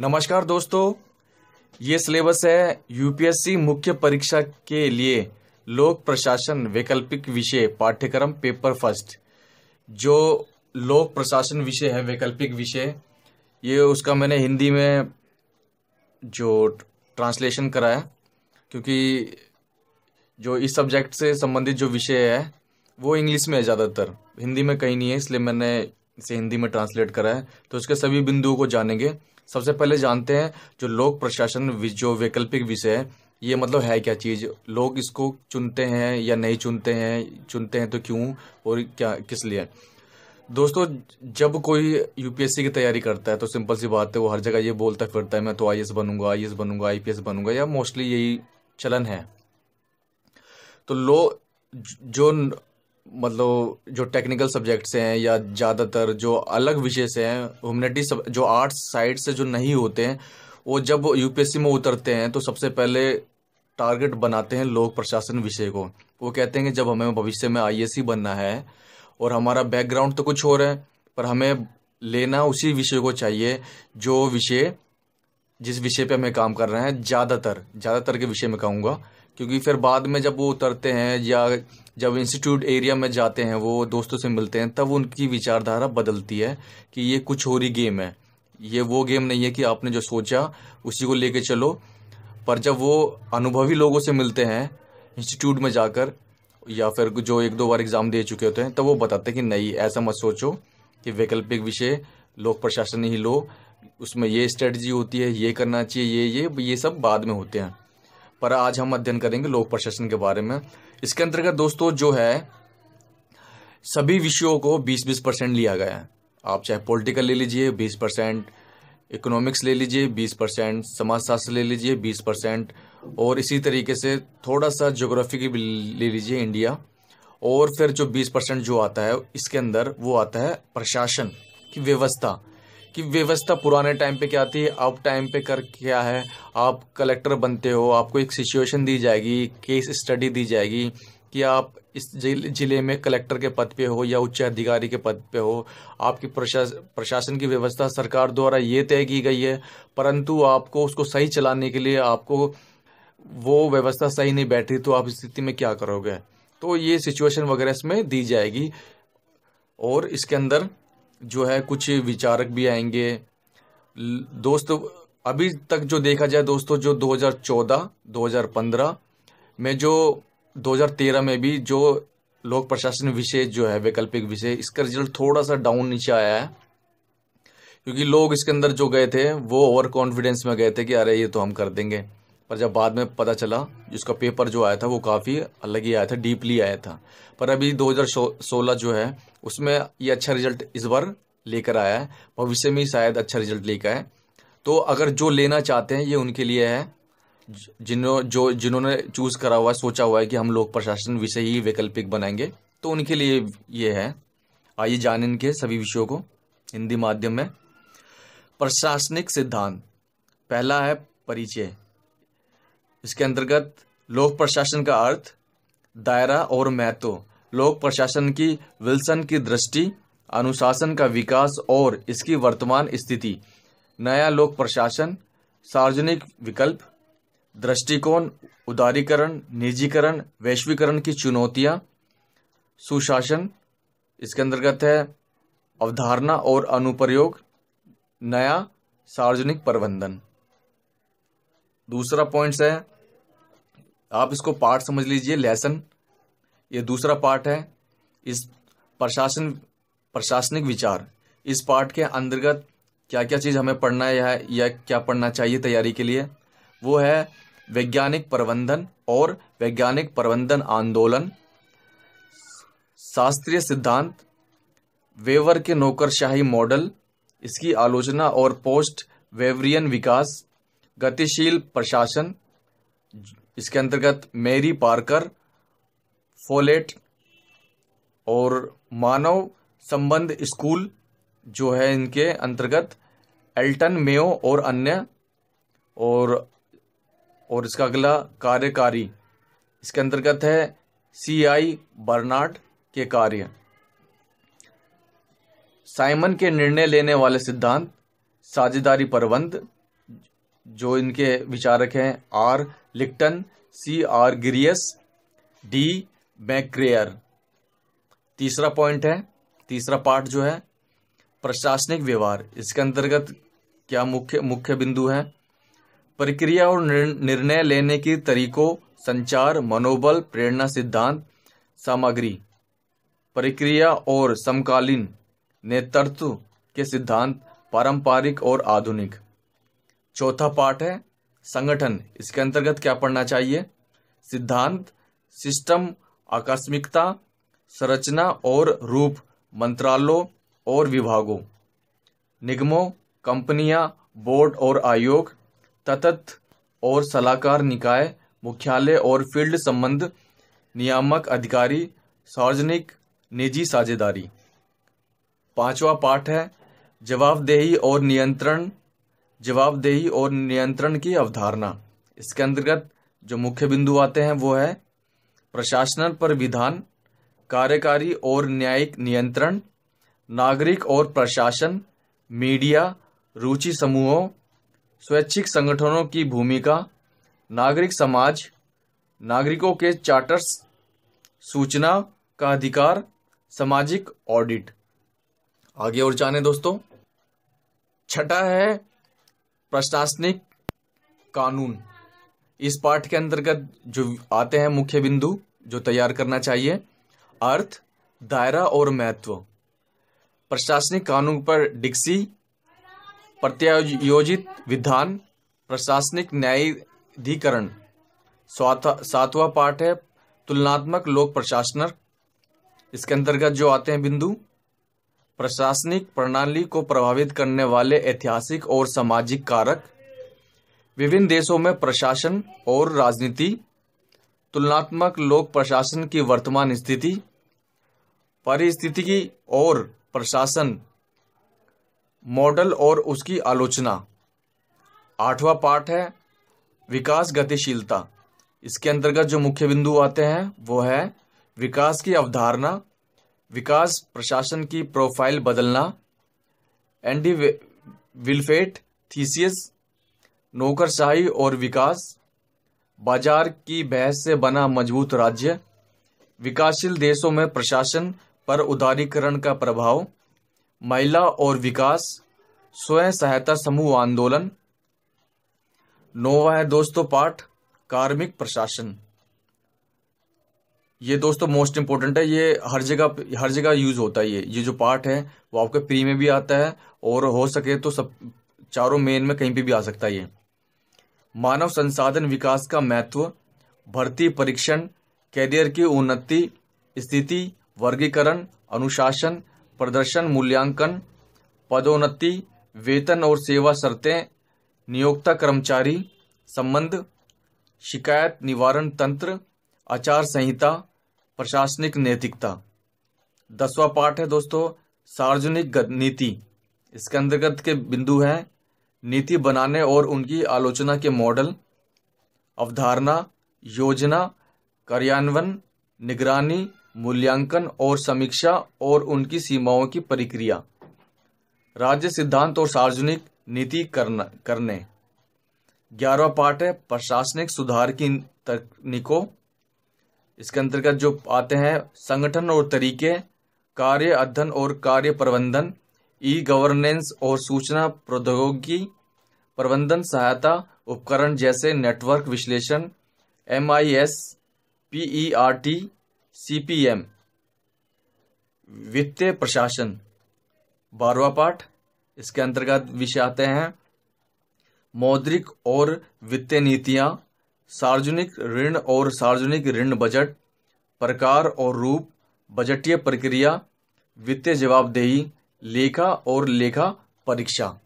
नमस्कार दोस्तों ये सिलेबस है यूपीएससी मुख्य परीक्षा के लिए लोक प्रशासन वैकल्पिक विषय पाठ्यक्रम पेपर फर्स्ट जो लोक प्रशासन विषय है वैकल्पिक विषय ये उसका मैंने हिंदी में जो ट्रांसलेशन कराया क्योंकि जो इस सब्जेक्ट से संबंधित जो विषय है वो इंग्लिश में है ज़्यादातर हिंदी में कहीं नहीं है इसलिए मैंने इसे हिंदी में ट्रांसलेट करा है तो उसके सभी बिंदुओं को जानेंगे सबसे पहले जानते हैं जो लोक प्रशासन जो वैकल्पिक विषय है ये मतलब है क्या चीज़ लोग इसको चुनते हैं या नहीं चुनते हैं चुनते हैं तो क्यों और क्या किस लिए दोस्तों जब कोई यूपीएससी की तैयारी करता है तो सिंपल सी बात है वो हर जगह ये बोलता फिरता है मैं तो आई बनूंगा आई बनूंगा आईपीएस बनूंगा या मोस्टली यही चलन है तो लो जो मतलब जो टेक्निकल सब्जेक्ट्स हैं या ज़्यादातर जो अलग विषय से हैं ह्यूमनिटी सब जो आर्ट्स साइड से जो नहीं होते हैं वो जब यूपीएससी में उतरते हैं तो सबसे पहले टारगेट बनाते हैं लोक प्रशासन विषय को वो कहते हैं कि जब हमें भविष्य में आईएससी बनना है और हमारा बैकग्राउंड तो कुछ और है पर हमें लेना उसी विषय को चाहिए जो विषय जिस विषय पे हमें काम कर रहे हैं ज़्यादातर ज़्यादातर के विषय में कहूँगा क्योंकि फिर बाद में जब वो उतरते हैं या जब इंस्टीट्यूट एरिया में जाते हैं वो दोस्तों से मिलते हैं तब उनकी विचारधारा बदलती है कि ये कुछ और ही गेम है ये वो गेम नहीं है कि आपने जो सोचा उसी को लेके चलो पर जब वो अनुभवी लोगों से मिलते हैं इंस्टीट्यूट में जाकर या फिर जो एक दो बार एग्ज़ाम दे चुके होते हैं तब तो वो बताते हैं कि नहीं ऐसा मत सोचो कि वैकल्पिक विषय लोक प्रशासन ही लो उसमें ये स्ट्रेटजी होती है ये करना चाहिए ये ये ये सब बाद में होते हैं पर आज हम अध्ययन करेंगे लोक प्रशासन के बारे में इसके अंतर्गत दोस्तों जो है सभी विषयों को 20-20 परसेंट लिया गया है आप चाहे पॉलिटिकल ले लीजिए 20 परसेंट इकोनॉमिक्स ले लीजिए 20 परसेंट समाजशास्त्र ले लीजिए 20 परसेंट और इसी तरीके से थोड़ा सा ज्योग्राफी की भी ले लीजिए इंडिया और फिर जो 20 परसेंट जो आता है इसके अंदर वो आता है प्रशासन की व्यवस्था कि व्यवस्था पुराने टाइम पे क्या थी अब टाइम पे कर क्या है आप कलेक्टर बनते हो आपको एक सिचुएशन दी जाएगी केस स्टडी दी जाएगी कि आप इस जिले में कलेक्टर के पद पे हो या उच्च अधिकारी के पद पे हो आपकी प्रशास प्रशासन की व्यवस्था सरकार द्वारा ये तय की गई है परंतु आपको उसको सही चलाने के लिए आपको वो व्यवस्था सही नहीं बैठ रही तो आप स्थिति में क्या करोगे तो ये सिचुएशन वगैरह इसमें दी जाएगी और इसके अंदर जो है कुछ विचारक भी आएंगे दोस्तों अभी तक जो देखा जाए दोस्तों जो 2014 2015 में जो 2013 में भी जो लोक प्रशासन विषय जो है वैकल्पिक विषय इसका रिजल्ट थोड़ा सा डाउन नीचे आया है क्योंकि लोग इसके अंदर जो गए थे वो ओवर कॉन्फिडेंस में गए थे कि अरे ये तो हम कर देंगे पर जब बाद में पता चला जिसका पेपर जो आया था वो काफ़ी अलग ही आया था डीपली आया था पर अभी 2016 जो है उसमें ये अच्छा रिजल्ट इस बार लेकर आया है भविष्य में शायद अच्छा रिजल्ट लेकर आए तो अगर जो लेना चाहते हैं ये उनके लिए है जिन्हों जो जिन्होंने चूज़ करा हुआ है सोचा हुआ है कि हम लोग प्रशासन विषय ही वैकल्पिक बनाएंगे तो उनके लिए ये है आइए जान इनके सभी विषयों को हिंदी माध्यम में प्रशासनिक सिद्धांत पहला है परिचय इसके अंतर्गत लोक प्रशासन का अर्थ दायरा और महत्व लोक प्रशासन की विल्सन की दृष्टि अनुशासन का विकास और इसकी वर्तमान स्थिति नया लोक प्रशासन सार्वजनिक विकल्प दृष्टिकोण उदारीकरण निजीकरण वैश्वीकरण की चुनौतियां सुशासन इसके अंतर्गत है अवधारणा और अनुप्रयोग नया सार्वजनिक प्रबंधन दूसरा पॉइंट्स है आप इसको पार्ट समझ लीजिए लेसन ये दूसरा पार्ट है इस प्रशासन प्रशासनिक विचार इस पार्ट के अंतर्गत क्या क्या चीज़ हमें पढ़ना है या, या क्या पढ़ना चाहिए तैयारी के लिए वो है वैज्ञानिक प्रबंधन और वैज्ञानिक प्रबंधन आंदोलन शास्त्रीय सिद्धांत वेवर के नौकरशाही मॉडल इसकी आलोचना और पोस्ट वेवरियन विकास गतिशील प्रशासन इसके अंतर्गत मेरी पार्कर फोलेट और मानव संबंध स्कूल जो है इनके अंतर्गत एल्टन मेयो और अन्य और और इसका अगला कार्यकारी इसके अंतर्गत है सी आई बर्नार्ड के कार्य साइमन के निर्णय लेने वाले सिद्धांत साझेदारी प्रबंध जो इनके विचारक हैं R Likert C Argyris D McGregor तीसरा पॉइंट है तीसरा पार्ट जो है प्रशासनिक व्यवहार इसके अंतर्गत क्या मुख्य मुख्य बिंदु है प्रक्रिया और निर्णय लेने के तरीकों संचार मनोबल प्रेरणा सिद्धांत सामग्री प्रक्रिया और समकालीन नेतृत्व के सिद्धांत पारंपरिक और आधुनिक चौथा पाठ है संगठन इसके अंतर्गत क्या पढ़ना चाहिए सिद्धांत सिस्टम आकस्मिकता संरचना और रूप मंत्रालयों और विभागों निगमों कंपनियां बोर्ड और आयोग तत्त और सलाहकार निकाय मुख्यालय और फील्ड संबंध नियामक अधिकारी सार्वजनिक निजी साझेदारी पांचवा पाठ है जवाबदेही और नियंत्रण जवाबदेही और नियंत्रण की अवधारणा इसके अंतर्गत जो मुख्य बिंदु आते हैं वो है प्रशासन पर विधान कार्यकारी और न्यायिक नियंत्रण नागरिक और प्रशासन मीडिया रुचि समूहों स्वैच्छिक संगठनों की भूमिका नागरिक समाज नागरिकों के चार्टर्स सूचना का अधिकार सामाजिक ऑडिट आगे और जाने दोस्तों छठा है प्रशासनिक कानून इस पाठ के अंतर्गत जो आते हैं मुख्य बिंदु जो तैयार करना चाहिए अर्थ दायरा और महत्व प्रशासनिक कानून पर डिक्सी प्रत्यायोजित विधान प्रशासनिक न्यायाधिकरण सातवां पाठ है तुलनात्मक लोक प्रशासनर इसके अंतर्गत जो आते हैं बिंदु प्रशासनिक प्रणाली को प्रभावित करने वाले ऐतिहासिक और सामाजिक कारक विभिन्न देशों में प्रशासन और राजनीति तुलनात्मक लोक प्रशासन की वर्तमान स्थिति परिस्थितिकी और प्रशासन मॉडल और उसकी आलोचना आठवां पाठ है विकास गतिशीलता इसके अंतर्गत जो मुख्य बिंदु आते हैं वो है विकास की अवधारणा विकास प्रशासन की प्रोफाइल बदलना एंडी विल्फेट थीसियस नौकरशाही और विकास बाजार की बहस से बना मजबूत राज्य विकासशील देशों में प्रशासन पर उदारीकरण का प्रभाव महिला और विकास स्वयं सहायता समूह आंदोलन नोवा है दोस्तों पाठ कार्मिक प्रशासन ये दोस्तों मोस्ट इम्पोर्टेंट है ये हर जगह हर जगह यूज होता है ये ये जो पार्ट है वो आपके प्री में भी आता है और हो सके तो सब चारों मेन में कहीं पे भी आ सकता है ये मानव संसाधन विकास का महत्व भर्ती परीक्षण कैरियर की उन्नति स्थिति वर्गीकरण अनुशासन प्रदर्शन मूल्यांकन पदोन्नति वेतन और सेवा शर्तें नियोक्ता कर्मचारी संबंध शिकायत निवारण तंत्र आचार संहिता प्रशासनिक नैतिकता दसवा पाठ है दोस्तों सार्वजनिक नीति इसके अंतर्गत के बिंदु हैं नीति बनाने और उनकी आलोचना के मॉडल अवधारणा योजना कार्यान्वयन निगरानी मूल्यांकन और समीक्षा और उनकी सीमाओं की प्रक्रिया राज्य सिद्धांत और सार्वजनिक नीति करना करने ग्यारहवा पाठ है प्रशासनिक सुधार की तकनीकों इसके अंतर्गत जो आते हैं संगठन और तरीके कार्य अध्ययन और कार्य प्रबंधन ई गवर्नेंस और सूचना प्रौद्योगिकी प्रबंधन सहायता उपकरण जैसे नेटवर्क विश्लेषण M I S P E R T C P M वित्तीय प्रशासन बारवा पाठ इसके अंतर्गत विषय आते हैं मौद्रिक और वित्तीय नीतियां सार्वजनिक ऋण और सार्वजनिक ऋण बजट प्रकार और रूप बजटीय प्रक्रिया वित्तीय जवाबदेही लेखा और लेखा परीक्षा